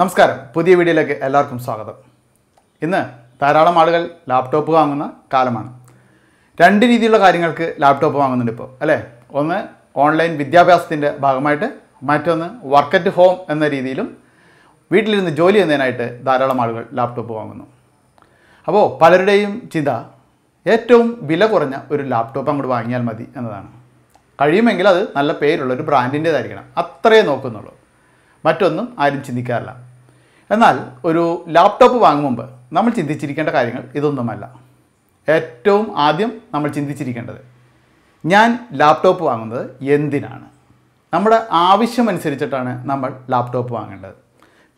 നമസ്കാരം പുതിയ വീഡിയോയിലേക്ക് എല്ലാവർക്കും സ്വാഗതം ഇന്ന് ധാരാളം ആളുകൾ ലാപ്ടോപ്പ് വാങ്ങുന്ന കാലമാണ് രണ്ട് രീതിയിലുള്ള കാര്യങ്ങൾക്ക് ലാപ്ടോപ്പ് വാങ്ങുന്നുണ്ട് ഇപ്പോൾ അല്ലേ ഒന്ന് ഓൺലൈൻ വിദ്യാഭ്യാസത്തിൻ്റെ ഭാഗമായിട്ട് മറ്റൊന്ന് വർക്ക് അറ്റ് ഹോം എന്ന രീതിയിലും വീട്ടിലിരുന്ന് ജോലി ചെയ്യുന്നതിനായിട്ട് ധാരാളം ആളുകൾ ലാപ്ടോപ്പ് വാങ്ങുന്നു അപ്പോൾ പലരുടെയും ചിന്ത ഏറ്റവും വില കുറഞ്ഞ ഒരു ലാപ്ടോപ്പ് അങ്ങോട്ട് വാങ്ങിയാൽ മതി എന്നതാണ് കഴിയുമെങ്കിൽ അത് നല്ല പേരുള്ള ഒരു ബ്രാൻഡിൻ്റേതായിരിക്കണം അത്രയേ നോക്കുന്നുള്ളൂ മറ്റൊന്നും ആരും ചിന്തിക്കാറില്ല എന്നാൽ ഒരു ലാപ്ടോപ്പ് വാങ്ങും മുമ്പ് നമ്മൾ ചിന്തിച്ചിരിക്കേണ്ട കാര്യങ്ങൾ ഇതൊന്നുമല്ല ഏറ്റവും ആദ്യം നമ്മൾ ചിന്തിച്ചിരിക്കേണ്ടത് ഞാൻ ലാപ്ടോപ്പ് വാങ്ങുന്നത് എന്തിനാണ് നമ്മുടെ ആവശ്യമനുസരിച്ചിട്ടാണ് നമ്മൾ ലാപ്ടോപ്പ് വാങ്ങേണ്ടത്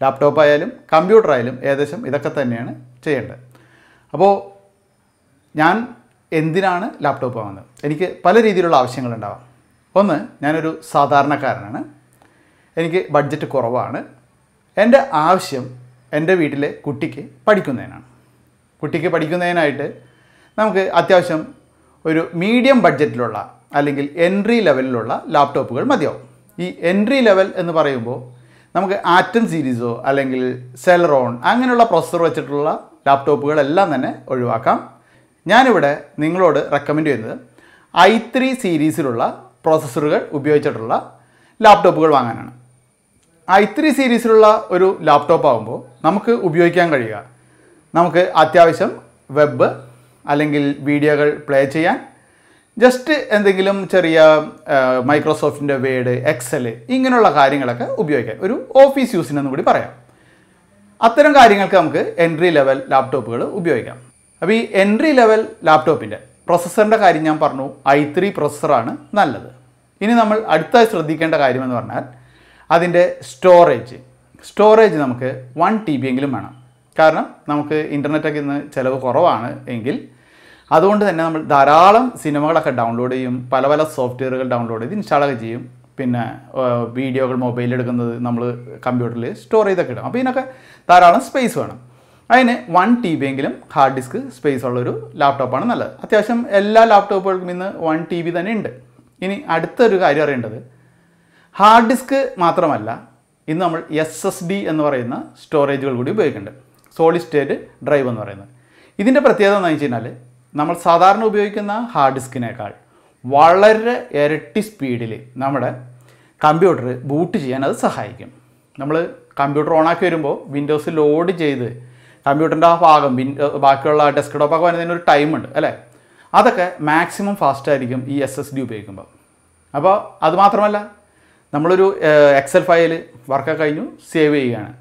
ലാപ്ടോപ്പ് ആയാലും കമ്പ്യൂട്ടർ ആയാലും ഏകദേശം ഇതൊക്കെ തന്നെയാണ് ചെയ്യേണ്ടത് അപ്പോൾ ഞാൻ എന്തിനാണ് ലാപ്ടോപ്പ് വാങ്ങുന്നത് എനിക്ക് പല രീതിയിലുള്ള ആവശ്യങ്ങളുണ്ടാവാം ഒന്ന് ഞാനൊരു സാധാരണക്കാരനാണ് എനിക്ക് ബഡ്ജറ്റ് കുറവാണ് എൻ്റെ ആവശ്യം എൻ്റെ വീട്ടിലെ കുട്ടിക്ക് പഠിക്കുന്നതിനാണ് കുട്ടിക്ക് പഠിക്കുന്നതിനായിട്ട് നമുക്ക് അത്യാവശ്യം ഒരു മീഡിയം ബഡ്ജറ്റിലുള്ള അല്ലെങ്കിൽ എൻട്രി ലെവലിലുള്ള ലാപ്ടോപ്പുകൾ മതിയാവും ഈ എൻട്രി ലെവൽ എന്ന് പറയുമ്പോൾ നമുക്ക് ആറ്റം സീരീസോ അല്ലെങ്കിൽ സെലറോൺ അങ്ങനെയുള്ള പ്രൊസസ്സർ വെച്ചിട്ടുള്ള ലാപ്ടോപ്പുകളെല്ലാം തന്നെ ഒഴിവാക്കാം ഞാനിവിടെ നിങ്ങളോട് റെക്കമെൻഡ് ചെയ്യുന്നത് ഐ ത്രീ സീരീസിലുള്ള പ്രോസസ്സറുകൾ ഉപയോഗിച്ചിട്ടുള്ള ലാപ്ടോപ്പുകൾ വാങ്ങാനാണ് ഐ ത്രീ സീരീസിലുള്ള ഒരു ലാപ്ടോപ്പ് ആകുമ്പോൾ നമുക്ക് ഉപയോഗിക്കാൻ കഴിയുക നമുക്ക് അത്യാവശ്യം വെബ് അല്ലെങ്കിൽ വീഡിയോകൾ പ്ലേ ചെയ്യാൻ ജസ്റ്റ് എന്തെങ്കിലും ചെറിയ മൈക്രോസോഫ്റ്റിൻ്റെ വേഡ് എക്സൽ ഇങ്ങനെയുള്ള കാര്യങ്ങളൊക്കെ ഉപയോഗിക്കാൻ ഒരു ഓഫീസ് യൂസിനെന്ന് കൂടി പറയാം അത്തരം കാര്യങ്ങൾക്ക് നമുക്ക് എൻട്രി ലെവൽ ലാപ്ടോപ്പുകൾ ഉപയോഗിക്കാം അപ്പോൾ ഈ എൻട്രി ലെവൽ ലാപ്ടോപ്പിൻ്റെ പ്രൊസസ്സറിൻ്റെ കാര്യം ഞാൻ പറഞ്ഞു ഐ ത്രീ പ്രൊസസ്സറാണ് നല്ലത് ഇനി നമ്മൾ അടുത്തായി ശ്രദ്ധിക്കേണ്ട കാര്യമെന്ന് പറഞ്ഞാൽ അതിൻ്റെ സ്റ്റോറേജ് സ്റ്റോറേജ് നമുക്ക് വൺ ടി ബി എങ്കിലും വേണം കാരണം നമുക്ക് ഇൻ്റർനെറ്റൊക്കെ ഇന്ന് ചിലവ് കുറവാണ് എങ്കിൽ അതുകൊണ്ട് തന്നെ നമ്മൾ ധാരാളം സിനിമകളൊക്കെ ഡൗൺലോഡ് ചെയ്യും പല പല സോഫ്റ്റ്വെയറുകൾ ഡൗൺലോഡ് ചെയ്ത് ഇൻസ്റ്റാളൊക്കെ ചെയ്യും പിന്നെ വീഡിയോകൾ മൊബൈലിൽ എടുക്കുന്നത് നമ്മൾ കമ്പ്യൂട്ടറിൽ സ്റ്റോർ ചെയ്തൊക്കെ ഇടും അപ്പോൾ ഇതിനൊക്കെ ധാരാളം സ്പേസ് വേണം അതിന് വൺ ടി ബി എങ്കിലും ഹാർഡ് ഡിസ്ക് സ്പേസ് ഉള്ളൊരു ലാപ്ടോപ്പാണ് നല്ലത് അത്യാവശ്യം എല്ലാ ലാപ്ടോപ്പുകൾക്കും ഇന്ന് വൺ ടി ബി തന്നെ ഉണ്ട് ഇനി അടുത്തൊരു കാര്യം അറിയേണ്ടത് ഹാർഡ് ഡിസ്ക് മാത്രമല്ല ഇന്ന് നമ്മൾ എസ് എസ് ഡി എന്ന് പറയുന്ന സ്റ്റോറേജുകൾ കൂടി ഉപയോഗിക്കുന്നുണ്ട് സോളിഡ് സ്റ്റേറ്റ് ഡ്രൈവ് എന്ന് പറയുന്നത് ഇതിൻ്റെ പ്രത്യേകത എന്ന് വെച്ച് നമ്മൾ സാധാരണ ഉപയോഗിക്കുന്ന ഹാർഡ് ഡിസ്കിനേക്കാൾ വളരെ ഇരട്ടി സ്പീഡിൽ നമ്മുടെ കമ്പ്യൂട്ടർ ബൂട്ട് ചെയ്യാൻ അത് സഹായിക്കും നമ്മൾ കമ്പ്യൂട്ടർ ഓണാക്കി വരുമ്പോൾ വിൻഡോസ് ലോഡ് ചെയ്ത് കമ്പ്യൂട്ടറിൻ്റെ ആ ഭാഗം വിൻഡോ ബാക്കിയുള്ള ഡെസ്ക്ടോപ്പ് ഒക്കെ വരുന്നതിന് ഒരു ടൈമുണ്ട് അല്ലേ അതൊക്കെ മാക്സിമം ഫാസ്റ്റായിരിക്കും ഈ എസ് എസ് ഡി ഉപയോഗിക്കുമ്പോൾ അപ്പോൾ അതുമാത്രമല്ല നമ്മളൊരു എക്സൽ ഫയൽ വർക്കൊക്കെ കഴിഞ്ഞു സേവ് ചെയ്യുകയാണ്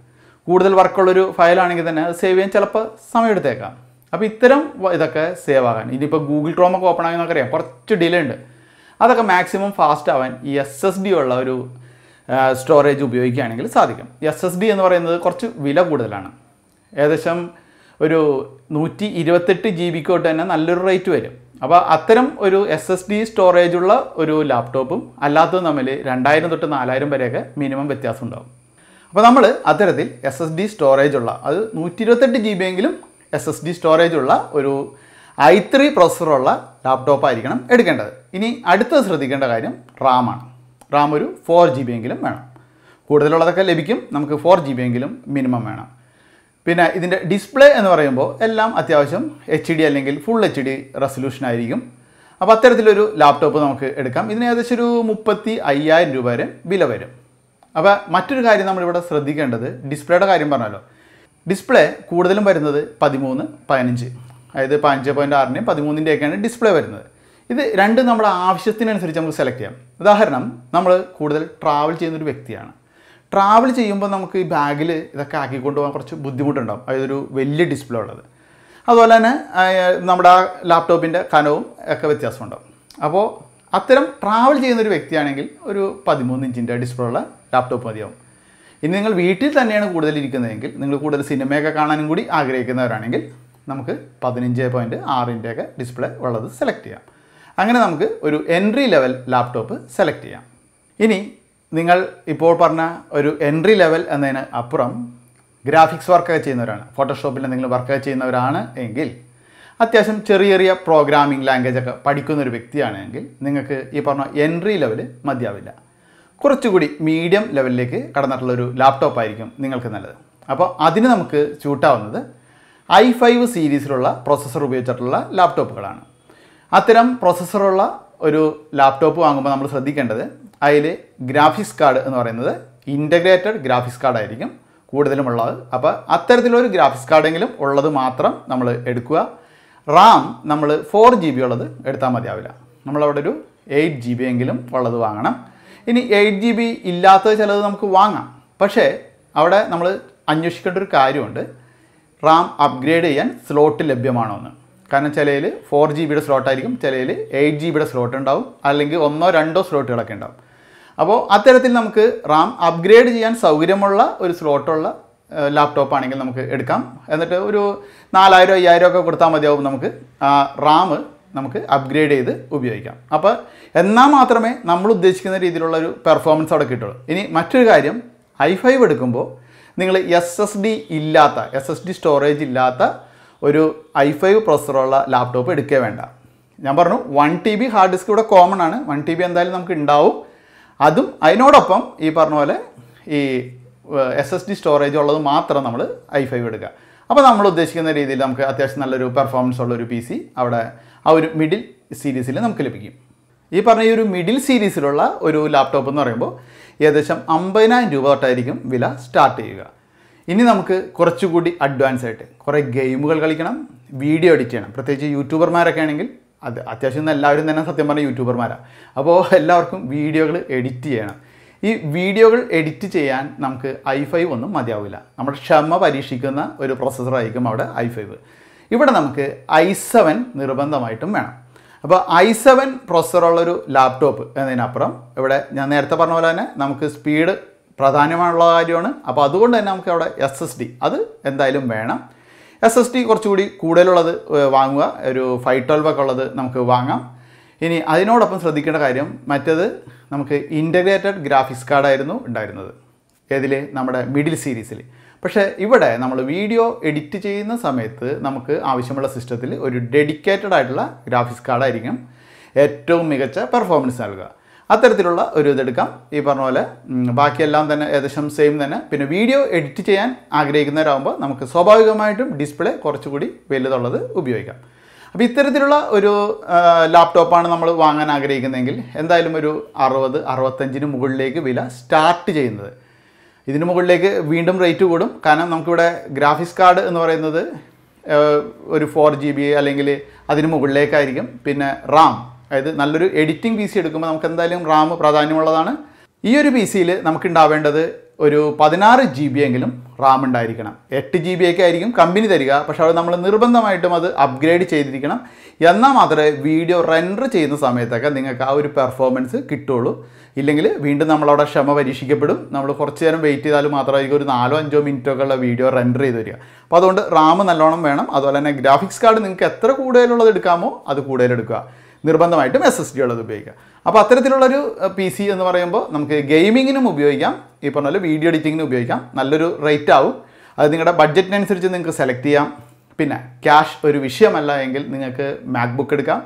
കൂടുതൽ വർക്കുള്ളൊരു ഫയലാണെങ്കിൽ തന്നെ അത് സേവ് ചെയ്യാൻ ചിലപ്പോൾ സമയമെടുത്തേക്കാം അപ്പോൾ ഇത്തരം ഇതൊക്കെ സേവ് ആകാൻ ഇനിയിപ്പോൾ ഗൂഗിൾ ക്രോമൊക്കെ ഓപ്പൺ ആകുന്ന നമുക്കറിയാം കുറച്ച് ഡിലേ ഉണ്ട് അതൊക്കെ മാക്സിമം ഫാസ്റ്റ് ആവാൻ ഈ എസ് എസ് ഡി ഉള്ള ഒരു സ്റ്റോറേജ് ഉപയോഗിക്കുകയാണെങ്കിൽ സാധിക്കും എസ് എസ് ഡി എന്ന് പറയുന്നത് കുറച്ച് വില കൂടുതലാണ് ഏകദേശം ഒരു നൂറ്റി ഇരുപത്തെട്ട് ജി ബിക്കോട്ട് തന്നെ നല്ലൊരു റേറ്റ് വരും അപ്പോൾ അത്തരം ഒരു എസ് എസ് ഡി സ്റ്റോറേജ് ഉള്ള ഒരു ലാപ്ടോപ്പും അല്ലാത്തതും തമ്മിൽ രണ്ടായിരം തൊട്ട് നാലായിരം വരെയൊക്കെ മിനിമം വ്യത്യാസം ഉണ്ടാകും അപ്പോൾ നമ്മൾ അത്തരത്തിൽ എസ് എസ് ഡി സ്റ്റോറേജ് ഉള്ള അത് നൂറ്റി ഇരുപത്തെട്ട് ജി ബി എങ്കിലും എസ് എസ് ഡി സ്റ്റോറേജ് ഉള്ള ഒരു ഐ ത്രീ പ്രോസസ്സറുള്ള ലാപ്ടോപ്പ് ആയിരിക്കണം എടുക്കേണ്ടത് ഇനി അടുത്ത ശ്രദ്ധിക്കേണ്ട കാര്യം റാമാണ് റാം ഒരു ഫോർ ജി ബി എങ്കിലും വേണം കൂടുതലുള്ളതൊക്കെ ലഭിക്കും നമുക്ക് ഫോർ ജി ബി എങ്കിലും മിനിമം വേണം പിന്നെ ഇതിൻ്റെ ഡിസ്പ്ലേ എന്ന് പറയുമ്പോൾ എല്ലാം അത്യാവശ്യം എച്ച് ഡി അല്ലെങ്കിൽ ഫുൾ എച്ച് ഡി റെസൊല്യൂഷൻ ആയിരിക്കും അപ്പോൾ അത്തരത്തിലൊരു ലാപ്ടോപ്പ് നമുക്ക് എടുക്കാം ഇതിന് ഏകദേശം ഒരു മുപ്പത്തി അയ്യായിരം രൂപ വരെ വില വരും അപ്പോൾ മറ്റൊരു കാര്യം നമ്മളിവിടെ ശ്രദ്ധിക്കേണ്ടത് ഡിസ്പ്ലേയുടെ കാര്യം പറഞ്ഞല്ലോ ഡിസ്പ്ലേ കൂടുതലും വരുന്നത് പതിമൂന്ന് പതിനഞ്ച് അതായത് പതിനഞ്ച് പോയിൻറ്റ് ആറിൻ്റെയും പതിമൂന്നിൻ്റെയൊക്കെയാണ് ഡിസ്പ്ലേ വരുന്നത് ഇത് രണ്ടും നമ്മുടെ ആവശ്യത്തിനനുസരിച്ച് നമുക്ക് സെലക്ട് ചെയ്യാം ഉദാഹരണം നമ്മൾ കൂടുതൽ ട്രാവൽ ചെയ്യുന്നൊരു വ്യക്തിയാണ് ട്രാവൽ ചെയ്യുമ്പോൾ നമുക്ക് ഈ ബാഗിൽ ഇതൊക്കെ ആക്കിക്കൊണ്ട് പോകാൻ കുറച്ച് ബുദ്ധിമുട്ടുണ്ടാകും അതൊരു വലിയ ഡിസ്പ്ലേ ഉള്ളത് അതുപോലെ തന്നെ നമ്മുടെ ആ ലാപ്ടോപ്പിൻ്റെ കനവും ഒക്കെ വ്യത്യാസമുണ്ടാകും അപ്പോൾ അത്തരം ട്രാവൽ ചെയ്യുന്ന ഒരു വ്യക്തിയാണെങ്കിൽ ഒരു പതിമൂന്ന് ഇഞ്ചിൻ്റെ ഡിസ്പ്ലേ ഉള്ള ലാപ്ടോപ്പ് മതിയാവും ഇനി നിങ്ങൾ വീട്ടിൽ തന്നെയാണ് കൂടുതൽ ഇരിക്കുന്നതെങ്കിൽ നിങ്ങൾ കൂടുതൽ സിനിമയൊക്കെ കാണാനും കൂടി ആഗ്രഹിക്കുന്നവരാണെങ്കിൽ നമുക്ക് പതിനഞ്ച് പോയിൻറ്റ് ആറിൻ്റെയൊക്കെ ഡിസ്പ്ലേ ഉള്ളത് സെലക്ട് ചെയ്യാം അങ്ങനെ നമുക്ക് ഒരു എൻട്രി ലെവൽ ലാപ്ടോപ്പ് സെലക്ട് ചെയ്യാം ഇനി നിങ്ങൾ ഇപ്പോൾ പറഞ്ഞ ഒരു എൻട്രി ലെവൽ എന്നതിന് അപ്പുറം ഗ്രാഫിക്സ് വർക്കൊക്കെ ചെയ്യുന്നവരാണ് ഫോട്ടോഷോപ്പിൽ എന്തെങ്കിലും വർക്കൊക്കെ ചെയ്യുന്നവരാണ് എങ്കിൽ അത്യാവശ്യം ചെറിയ ചെറിയ പ്രോഗ്രാമിംഗ് ലാംഗ്വേജ് ഒക്കെ പഠിക്കുന്ന ഒരു വ്യക്തിയാണെങ്കിൽ നിങ്ങൾക്ക് ഈ പറഞ്ഞ എൻട്രി ലെവൽ മതിയാവില്ല കുറച്ചുകൂടി മീഡിയം ലെവലിലേക്ക് കടന്നിട്ടുള്ള ഒരു ലാപ്ടോപ്പ് ആയിരിക്കും നിങ്ങൾക്ക് നല്ലത് അപ്പോൾ അതിന് നമുക്ക് ചൂട്ടാവുന്നത് ഐ ഫൈവ് സീരീസിലുള്ള പ്രോസസ്സർ ഉപയോഗിച്ചിട്ടുള്ള ലാപ്ടോപ്പുകളാണ് അത്തരം പ്രോസസ്സറുള്ള ഒരു ലാപ്ടോപ്പ് വാങ്ങുമ്പോൾ നമ്മൾ ശ്രദ്ധിക്കേണ്ടത് അതിൽ ഗ്രാഫിക്സ് കാർഡ് എന്ന് പറയുന്നത് ഇൻ്റഗ്രേറ്റഡ് ഗ്രാഫിക്സ് കാർഡായിരിക്കും കൂടുതലും ഉള്ളത് അപ്പോൾ അത്തരത്തിലൊരു ഗ്രാഫിക്സ് കാർഡെങ്കിലും ഉള്ളത് മാത്രം നമ്മൾ എടുക്കുക റാം നമ്മൾ ഫോർ ജി ബി ഉള്ളത് എടുത്താൽ മതിയാവില്ല നമ്മളവിടെ ഒരു എയ്റ്റ് ജി ബി എങ്കിലും ഉള്ളത് വാങ്ങണം ഇനി എയ്റ്റ് ജി ബി ഇല്ലാത്തത് ചിലത് നമുക്ക് വാങ്ങാം പക്ഷേ അവിടെ നമ്മൾ അന്വേഷിക്കേണ്ട ഒരു കാര്യമുണ്ട് റാം അപ്ഗ്രേഡ് ചെയ്യാൻ സ്ലോട്ട് ലഭ്യമാണോ എന്ന് കാരണം ചിലയിൽ ഫോർ ജി ബിയുടെ സ്ലോട്ടായിരിക്കും ചിലയിൽ എയ്റ്റ് ജി ബിയുടെ സ്ലോട്ട് ഉണ്ടാവും അല്ലെങ്കിൽ ഒന്നോ രണ്ടോ സ്ലോട്ടുകളൊക്കെ ഉണ്ടാവും അപ്പോൾ അത്തരത്തിൽ നമുക്ക് റാം അപ്ഗ്രേഡ് ചെയ്യാൻ സൗകര്യമുള്ള ഒരു സ്ലോട്ടുള്ള ലാപ്ടോപ്പ് ആണെങ്കിൽ നമുക്ക് എടുക്കാം എന്നിട്ട് ഒരു നാലായിരം അയ്യായിരം ഒക്കെ കൊടുത്താൽ മതിയാവും നമുക്ക് ആ റാം നമുക്ക് അപ്ഗ്രേഡ് ചെയ്ത് ഉപയോഗിക്കാം അപ്പോൾ എന്നാൽ മാത്രമേ നമ്മൾ ഉദ്ദേശിക്കുന്ന രീതിയിലുള്ള ഒരു പെർഫോമൻസ് അവിടെ കിട്ടുള്ളൂ ഇനി മറ്റൊരു കാര്യം ഐ ഫൈവ് എടുക്കുമ്പോൾ നിങ്ങൾ എസ് എസ് ഡി ഇല്ലാത്ത എസ് എസ് ഡി സ്റ്റോറേജ് ഇല്ലാത്ത ഒരു ഐ ഫൈവ് പ്രൊസറുള്ള ലാപ്ടോപ്പ് എടുക്കേ വേണ്ട ഞാൻ പറഞ്ഞു one T B hard disk ഇവിടെ കോമൺ ആണ് വൺ ടി ബി എന്തായാലും നമുക്ക് ഉണ്ടാവും അതും അതിനോടൊപ്പം ഈ പറഞ്ഞ പോലെ ഈ എസ് എസ് ഡി സ്റ്റോറേജ് ഉള്ളത് മാത്രം നമ്മൾ ഐ ഫൈവ് എടുക്കുക അപ്പോൾ നമ്മൾ ഉദ്ദേശിക്കുന്ന രീതിയിൽ നമുക്ക് അത്യാവശ്യം നല്ലൊരു പെർഫോമൻസ് ഉള്ളൊരു പി സി അവിടെ ആ ഒരു മിഡിൽ സീരീസിൽ നമുക്ക് ലഭിക്കും ഈ പറഞ്ഞ ഈ ഒരു മിഡിൽ സീരീസിലുള്ള ഒരു ലാപ്ടോപ്പ് എന്ന് പറയുമ്പോൾ ഏകദേശം അമ്പതിനായിരം രൂപ തൊട്ടായിരിക്കും വില സ്റ്റാർട്ട് ചെയ്യുക ഇനി നമുക്ക് കുറച്ചുകൂടി അഡ്വാൻസ് ആയിട്ട് കുറേ ഗെയിമുകൾ കളിക്കണം വീഡിയോ എഡിറ്റ് ചെയ്യണം പ്രത്യേകിച്ച് യൂട്യൂബർമാരൊക്കെ ആണെങ്കിൽ അത് അത്യാവശ്യം എല്ലാവരും തന്നെ സത്യം പറഞ്ഞ യൂട്യൂബർമാരാണ് അപ്പോൾ എല്ലാവർക്കും വീഡിയോകൾ എഡിറ്റ് ചെയ്യണം ഈ വീഡിയോകൾ എഡിറ്റ് ചെയ്യാൻ നമുക്ക് ഐ ഫൈവ് ഒന്നും മതിയാവില്ല നമ്മുടെ ക്ഷമ പരീക്ഷിക്കുന്ന ഒരു പ്രോസസ്സറായിരിക്കും അവിടെ ഐ ഫൈവ് ഇവിടെ നമുക്ക് ഐ സെവൻ നിർബന്ധമായിട്ടും വേണം അപ്പോൾ ഐ സെവൻ പ്രൊസസ്സറുള്ളൊരു ലാപ്ടോപ്പ് എന്നതിനപ്പുറം ഇവിടെ ഞാൻ നേരത്തെ പറഞ്ഞ പോലെ തന്നെ നമുക്ക് സ്പീഡ് പ്രധാനമായുള്ള കാര്യമാണ് അപ്പോൾ അതുകൊണ്ട് തന്നെ നമുക്ക് അവിടെ എസ് എസ് ഡി അത് എന്തായാലും വേണം എസ് എസ് ടി കുറച്ചുകൂടി കൂടുതലുള്ളത് വാങ്ങുക ഒരു ഫൈവ് ട്വൽവ് ഒക്കെ ഉള്ളത് നമുക്ക് വാങ്ങാം ഇനി അതിനോടൊപ്പം ശ്രദ്ധിക്കേണ്ട കാര്യം മറ്റത് നമുക്ക് ഇൻ്റഗ്രേറ്റഡ് ഗ്രാഫിക്സ് കാർഡായിരുന്നു ഉണ്ടായിരുന്നത് ഏതിൽ നമ്മുടെ മിഡിൽ സീരീസിൽ പക്ഷേ ഇവിടെ നമ്മൾ വീഡിയോ എഡിറ്റ് ചെയ്യുന്ന സമയത്ത് നമുക്ക് ആവശ്യമുള്ള സിസ്റ്റത്തിൽ ഒരു ഡെഡിക്കേറ്റഡ് ആയിട്ടുള്ള ഗ്രാഫിക്സ് കാർഡായിരിക്കും ഏറ്റവും മികച്ച പെർഫോമൻസ് നൽകുക അത്തരത്തിലുള്ള ഒരു ഇതെടുക്കാം ഈ പറഞ്ഞ പോലെ ബാക്കിയെല്ലാം തന്നെ ഏകദേശം സെയിം തന്നെ പിന്നെ വീഡിയോ എഡിറ്റ് ചെയ്യാൻ ആഗ്രഹിക്കുന്നവരാകുമ്പോൾ നമുക്ക് സ്വാഭാവികമായിട്ടും ഡിസ്പ്ലേ കുറച്ചുകൂടി വലുതുള്ളത് ഉപയോഗിക്കാം അപ്പോൾ ഇത്തരത്തിലുള്ള ഒരു ലാപ്ടോപ്പാണ് നമ്മൾ വാങ്ങാൻ ആഗ്രഹിക്കുന്നതെങ്കിൽ എന്തായാലും ഒരു അറുപത് അറുപത്തഞ്ചിന് മുകളിലേക്ക് വില സ്റ്റാർട്ട് ചെയ്യുന്നത് ഇതിന് മുകളിലേക്ക് വീണ്ടും റേറ്റ് കൂടും കാരണം നമുക്കിവിടെ ഗ്രാഫിക്സ് കാർഡ് എന്ന് പറയുന്നത് ഒരു ഫോർ ജി ബി അല്ലെങ്കിൽ അതിന് മുകളിലേക്കായിരിക്കും പിന്നെ റാം അതായത് നല്ലൊരു എഡിറ്റിംഗ് പി സി എടുക്കുമ്പോൾ നമുക്ക് എന്തായാലും റാം പ്രാധാന്യമുള്ളതാണ് ഈ ഒരു പി സിയിൽ നമുക്കുണ്ടാവേണ്ടത് ഒരു പതിനാറ് ജി ബി എങ്കിലും റാം ഉണ്ടായിരിക്കണം എട്ട് ജി ബി ഒക്കെ ആയിരിക്കും കമ്പനി തരിക പക്ഷേ അത് നമ്മൾ നിർബന്ധമായിട്ടും അത് അപ്ഗ്രേഡ് ചെയ്തിരിക്കണം എന്നാൽ മാത്രമേ വീഡിയോ റെൻഡർ ചെയ്യുന്ന സമയത്തൊക്കെ നിങ്ങൾക്ക് ആ ഒരു പെർഫോമൻസ് കിട്ടുള്ളൂ ഇല്ലെങ്കിൽ വീണ്ടും നമ്മളവിടെ ക്ഷമ പരീക്ഷിക്കപ്പെടും നമ്മൾ കുറച്ച് നേരം വെയിറ്റ് ചെയ്താൽ മാത്രമായിരിക്കും ഒരു നാലോ അഞ്ചോ മിനിറ്റോ ഉള്ള വീഡിയോ റെൻഡർ ചെയ്ത് വരിക അപ്പോൾ അതുകൊണ്ട് റാം നല്ലോണം വേണം അതുപോലെ തന്നെ ഗ്രാഫിക്സ് കാർഡ് നിങ്ങൾക്ക് എത്ര കൂടുതലുള്ളത് എടുക്കാമോ അത് കൂടുതലെടുക്കുക നിർബന്ധമായിട്ടും എസ് എസ് ഡി ഉള്ളത് ഉപയോഗിക്കുക അപ്പോൾ അത്തരത്തിലുള്ളൊരു പി സി എന്ന് പറയുമ്പോൾ നമുക്ക് ഗെയിമിങ്ങിനും ഉപയോഗിക്കാം ഈ പറഞ്ഞ പോലെ വീഡിയോ എഡിറ്റിങ്ങിനും ഉപയോഗിക്കാം നല്ലൊരു റേറ്റ് ആവും അത് നിങ്ങളുടെ ബഡ്ജറ്റിനനുസരിച്ച് നിങ്ങൾക്ക് സെലക്ട് ചെയ്യാം പിന്നെ ക്യാഷ് ഒരു വിഷയമല്ല എങ്കിൽ നിങ്ങൾക്ക് മാക്ബുക്ക് എടുക്കാം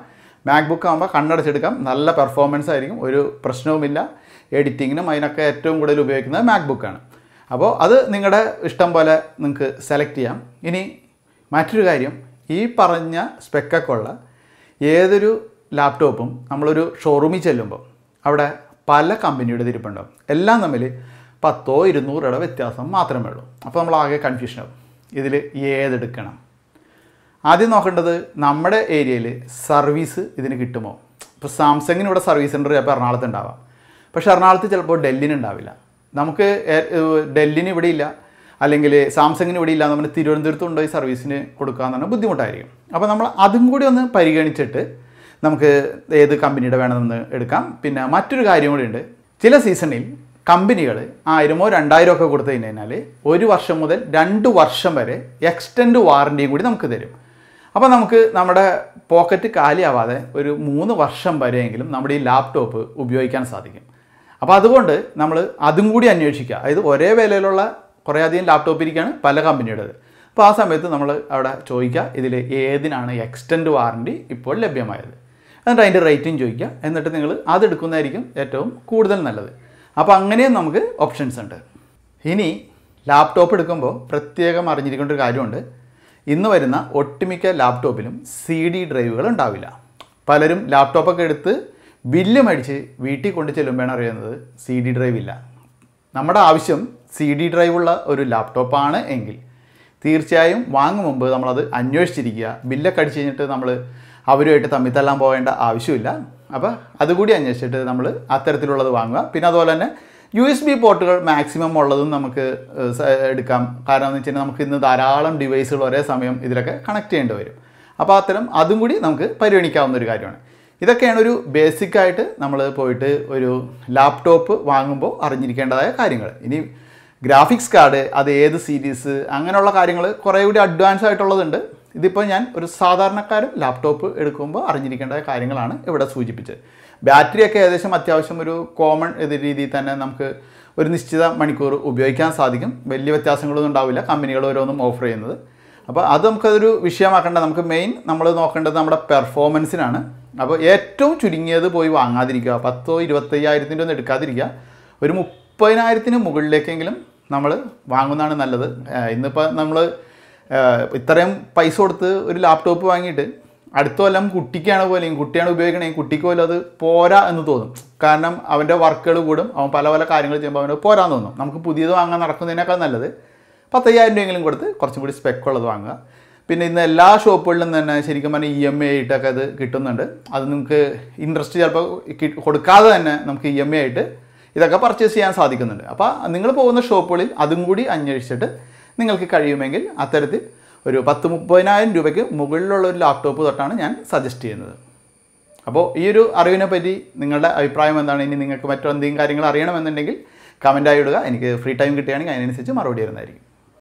മാക്ബുക്ക് ആകുമ്പോൾ കണ്ണടച്ചെടുക്കാം നല്ല പെർഫോമൻസ് ആയിരിക്കും ഒരു പ്രശ്നവുമില്ല എഡിറ്റിങ്ങിനും അതിനൊക്കെ ഏറ്റവും കൂടുതൽ ഉപയോഗിക്കുന്നത് മാക്ബുക്കാണ് അപ്പോൾ അത് നിങ്ങളുടെ ഇഷ്ടം പോലെ നിങ്ങൾക്ക് സെലക്ട് ചെയ്യാം ഇനി മറ്റൊരു കാര്യം ഈ പറഞ്ഞ സ്പെക്കൊക്കെ ഉള്ള ഏതൊരു ലാപ്ടോപ്പും നമ്മളൊരു ഷോറൂമിൽ ചെല്ലുമ്പോൾ അവിടെ പല കമ്പനിയുടെ തിരിപ്പുണ്ടാവും എല്ലാം തമ്മിൽ പത്തോ ഇരുന്നൂറുടെ വ്യത്യാസം മാത്രമേ ഉള്ളൂ അപ്പോൾ നമ്മൾ ആകെ കൺഫ്യൂഷനാവും ഇതിൽ ഏതെടുക്കണം ആദ്യം നോക്കേണ്ടത് നമ്മുടെ ഏരിയയിൽ സർവീസ് ഇതിന് കിട്ടുമോ ഇപ്പോൾ സാംസങ്ങിന് ഇവിടെ സർവീസ് സെൻറ്റർ ചിലപ്പോൾ എറണാകുളത്ത് ഉണ്ടാവാം പക്ഷേ എറണാകുളത്ത് ചിലപ്പോൾ ഡൽഹിന് ഉണ്ടാവില്ല നമുക്ക് ഡൽഹിന് ഇവിടെ ഇല്ല അല്ലെങ്കിൽ സാംസങ്ങിന് ഇവിടെ ഇല്ല നമ്മൾ തിരുവനന്തപുരത്ത് കൊണ്ടുപോയി സർവീസിന് കൊടുക്കുക എന്ന് പറഞ്ഞാൽ ബുദ്ധിമുട്ടായിരിക്കും അപ്പോൾ നമ്മൾ അതും കൂടി ഒന്ന് പരിഗണിച്ചിട്ട് നമുക്ക് ഏത് കമ്പനിയുടെ വേണമെന്ന് എടുക്കാം പിന്നെ മറ്റൊരു കാര്യം കൂടിയുണ്ട് ചില സീസണിൽ കമ്പനികൾ ആയിരമോ രണ്ടായിരമോ ഒക്കെ കൊടുത്തു കഴിഞ്ഞാൽ ഒരു വർഷം മുതൽ രണ്ട് വർഷം വരെ എക്സ്റ്റൻഡ് വാറൻറ്റിയും കൂടി നമുക്ക് തരും അപ്പോൾ നമുക്ക് നമ്മുടെ പോക്കറ്റ് കാലിയാവാതെ ഒരു മൂന്ന് വർഷം വരെയെങ്കിലും നമ്മുടെ ഈ ലാപ്ടോപ്പ് ഉപയോഗിക്കാൻ സാധിക്കും അപ്പോൾ അതുകൊണ്ട് നമ്മൾ അതും കൂടി അന്വേഷിക്കുക അതായത് ഒരേ വിലയിലുള്ള കുറേയധികം ലാപ്ടോപ്പ് ഇരിക്കുകയാണ് പല കമ്പനിയുടേത് അപ്പോൾ ആ സമയത്ത് നമ്മൾ അവിടെ ചോദിക്കുക ഇതിൽ ഏതിനാണ് എക്സ്റ്റൻഡ് വാറണ്ടി ഇപ്പോൾ ലഭ്യമായത് എന്നിട്ട് അതിൻ്റെ റേറ്റും ചോദിക്കുക എന്നിട്ട് നിങ്ങൾ അതെടുക്കുന്നതായിരിക്കും ഏറ്റവും കൂടുതൽ നല്ലത് അപ്പോൾ അങ്ങനെയും നമുക്ക് ഓപ്ഷൻസ് ഉണ്ട് ഇനി ലാപ്ടോപ്പ് എടുക്കുമ്പോൾ പ്രത്യേകം അറിഞ്ഞിരിക്കേണ്ട ഒരു കാര്യമുണ്ട് ഇന്ന് വരുന്ന ഒട്ടുമിക്ക ലാപ്ടോപ്പിലും സി ഡി ഡ്രൈവുകൾ ഉണ്ടാവില്ല പലരും ലാപ്ടോപ്പൊക്കെ എടുത്ത് ബില്ല് മേടിച്ച് വീട്ടിൽ കൊണ്ട് ചെല്ലുമ്പോഴാണ് അറിയുന്നത് സി ഡി ഡ്രൈവ് ഇല്ല നമ്മുടെ ആവശ്യം സി ഡി ഡ്രൈവുള്ള ഒരു ലാപ്ടോപ്പാണ് എങ്കിൽ തീർച്ചയായും വാങ്ങും മുമ്പ് നമ്മളത് അന്വേഷിച്ചിരിക്കുക ബില്ലൊക്കെ അടിച്ച് കഴിഞ്ഞിട്ട് നമ്മൾ അവരുമായിട്ട് തമ്മിൽ തല്ലാൻ പോകേണ്ട ആവശ്യമില്ല അപ്പോൾ അതുകൂടി അന്വേഷിച്ചിട്ട് നമ്മൾ അത്തരത്തിലുള്ളത് വാങ്ങുക പിന്നെ അതുപോലെ തന്നെ യു എസ് ബി പോർട്ടുകൾ മാക്സിമം ഉള്ളതും നമുക്ക് എടുക്കാം കാരണം എന്ന് വെച്ചാൽ നമുക്ക് ഇന്ന് ധാരാളം ഡിവൈസുകൾ ഒരേ സമയം ഇതിലൊക്കെ കണക്ട് ചെയ്യേണ്ടി വരും അപ്പോൾ അത്തരം അതും കൂടി നമുക്ക് പരിഗണിക്കാവുന്ന ഒരു കാര്യമാണ് ഇതൊക്കെയാണ് ഒരു ബേസിക് ആയിട്ട് നമ്മൾ പോയിട്ട് ഒരു ലാപ്ടോപ്പ് വാങ്ങുമ്പോൾ അറിഞ്ഞിരിക്കേണ്ടതായ കാര്യങ്ങൾ ഇനി ഗ്രാഫിക്സ് കാർഡ് അത് ഏത് സീരീസ് അങ്ങനെയുള്ള കാര്യങ്ങൾ കുറേ കൂടി അഡ്വാൻസ് ആയിട്ടുള്ളതുണ്ട് ഇതിപ്പോൾ ഞാൻ ഒരു സാധാരണക്കാരൻ ലാപ്ടോപ്പ് എടുക്കുമ്പോൾ അറിഞ്ഞിരിക്കേണ്ട കാര്യങ്ങളാണ് ഇവിടെ സൂചിപ്പിച്ചത് ബാറ്ററിയൊക്കെ ഏകദേശം അത്യാവശ്യം ഒരു കോമൺ രീതിയിൽ തന്നെ നമുക്ക് ഒരു നിശ്ചിത മണിക്കൂർ ഉപയോഗിക്കാൻ സാധിക്കും വലിയ വ്യത്യാസങ്ങളൊന്നും ഉണ്ടാവില്ല കമ്പനികൾ ഓരോന്നും ഓഫർ ചെയ്യുന്നത് അപ്പോൾ അത് നമുക്കതൊരു വിഷയമാക്കേണ്ട നമുക്ക് മെയിൻ നമ്മൾ നോക്കേണ്ടത് നമ്മുടെ പെർഫോമൻസിനാണ് അപ്പോൾ ഏറ്റവും ചുരുങ്ങിയത് പോയി വാങ്ങാതിരിക്കുക പത്തോ ഇരുപത്തയ്യായിരത്തിൻ്റെ ഒന്നും എടുക്കാതിരിക്കുക ഒരു മുപ്പതിനായിരത്തിന് മുകളിലേക്കെങ്കിലും നമ്മൾ വാങ്ങുന്നതാണ് നല്ലത് ഇന്നിപ്പോൾ നമ്മൾ ഇത്രയും പൈസ കൊടുത്ത് ഒരു ലാപ്ടോപ്പ് വാങ്ങിയിട്ട് അടുത്ത കൊല്ലം കുട്ടിക്കാണ് പോലെയും കുട്ടിയാണ് ഉപയോഗിക്കണമെങ്കിൽ കുട്ടിക്ക് പോലും അത് പോരാ എന്ന് തോന്നും കാരണം അവൻ്റെ വർക്കുകൾ കൂടും അവൻ പല പല കാര്യങ്ങൾ ചെയ്യുമ്പോൾ പോരാ എന്ന് തോന്നും നമുക്ക് പുതിയത് വാങ്ങാൻ നടക്കുന്നതിനേക്കാൾ നല്ലത് പത്തയ്യായിരം രൂപയെങ്കിലും കൊടുത്ത് കുറച്ചും കൂടി സ്പെക്കുള്ളത് വാങ്ങുക പിന്നെ ഇന്ന് എല്ലാ ഷോപ്പുകളിലും തന്നെ ശരിക്കും പറഞ്ഞാൽ ഇ e എം ഐ ആയിട്ടൊക്കെ അത് കിട്ടുന്നുണ്ട് അത് നിങ്ങൾക്ക് ഇൻട്രസ്റ്റ് ചിലപ്പോൾ കൊടുക്കാതെ തന്നെ നമുക്ക് ഇ എം ഐ ആയിട്ട് ഇതൊക്കെ പർച്ചേസ് ചെയ്യാൻ സാധിക്കുന്നുണ്ട് അപ്പോൾ നിങ്ങൾ പോകുന്ന ഷോപ്പുകളിൽ അതും കൂടി അന്വേഷിച്ചിട്ട് നിങ്ങൾക്ക് കഴിയുമെങ്കിൽ അത്തരത്തിൽ ഒരു പത്ത് മുപ്പതിനായിരം രൂപയ്ക്ക് മുകളിലുള്ള ഒരു ലാപ്ടോപ്പ് തൊട്ടാണ് ഞാൻ സജസ്റ്റ് ചെയ്യുന്നത് അപ്പോൾ ഈ ഒരു അറിവിനെ പറ്റി നിങ്ങളുടെ അഭിപ്രായം എന്താണ് ഇനി നിങ്ങൾക്ക് മറ്റെന്തെങ്കിലും കാര്യങ്ങൾ അറിയണമെന്നുണ്ടെങ്കിൽ കമൻ്റായി ഇടുക എനിക്ക് ഫ്രീ ടൈം കിട്ടുകയാണെങ്കിൽ അതിനനുസരിച്ച് മറുപടി തരുന്നതായിരിക്കും